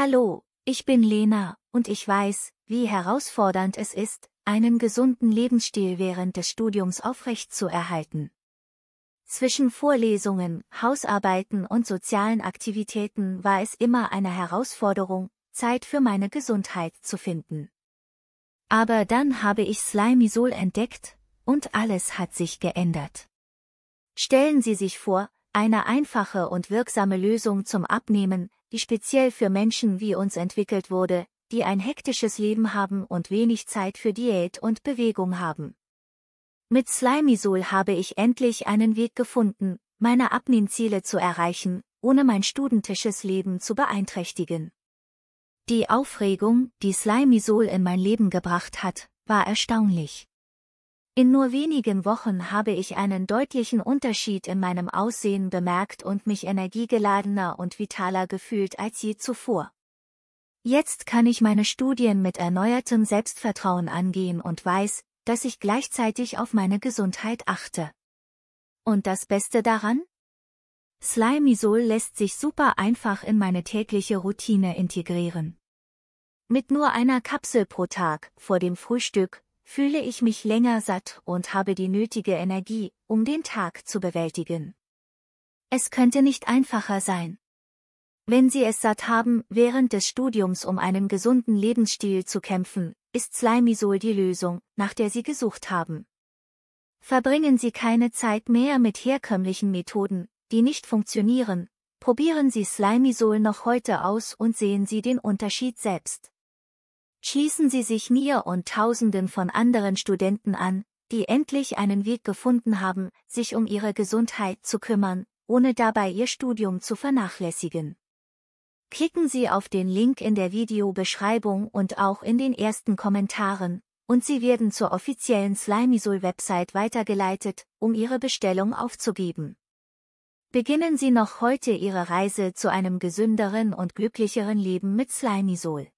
Hallo, ich bin Lena, und ich weiß, wie herausfordernd es ist, einen gesunden Lebensstil während des Studiums aufrechtzuerhalten. Zwischen Vorlesungen, Hausarbeiten und sozialen Aktivitäten war es immer eine Herausforderung, Zeit für meine Gesundheit zu finden. Aber dann habe ich Slimisol entdeckt, und alles hat sich geändert. Stellen Sie sich vor, eine einfache und wirksame Lösung zum Abnehmen, die speziell für Menschen wie uns entwickelt wurde, die ein hektisches Leben haben und wenig Zeit für Diät und Bewegung haben. Mit Slimisol habe ich endlich einen Weg gefunden, meine Abnehmziele zu erreichen, ohne mein studentisches Leben zu beeinträchtigen. Die Aufregung, die Slimisol in mein Leben gebracht hat, war erstaunlich. In nur wenigen Wochen habe ich einen deutlichen Unterschied in meinem Aussehen bemerkt und mich energiegeladener und vitaler gefühlt als je zuvor. Jetzt kann ich meine Studien mit erneuertem Selbstvertrauen angehen und weiß, dass ich gleichzeitig auf meine Gesundheit achte. Und das Beste daran? Slimisol lässt sich super einfach in meine tägliche Routine integrieren. Mit nur einer Kapsel pro Tag, vor dem Frühstück, fühle ich mich länger satt und habe die nötige Energie, um den Tag zu bewältigen. Es könnte nicht einfacher sein. Wenn Sie es satt haben, während des Studiums um einen gesunden Lebensstil zu kämpfen, ist Slimisol die Lösung, nach der Sie gesucht haben. Verbringen Sie keine Zeit mehr mit herkömmlichen Methoden, die nicht funktionieren, probieren Sie Slimisol noch heute aus und sehen Sie den Unterschied selbst schließen sie sich mir und Tausenden von anderen Studenten an, die endlich einen Weg gefunden haben, sich um ihre Gesundheit zu kümmern, ohne dabei ihr Studium zu vernachlässigen. Klicken Sie auf den Link in der Videobeschreibung und auch in den ersten Kommentaren, und Sie werden zur offiziellen slimisol website weitergeleitet, um Ihre Bestellung aufzugeben. Beginnen Sie noch heute Ihre Reise zu einem gesünderen und glücklicheren Leben mit Slimisol.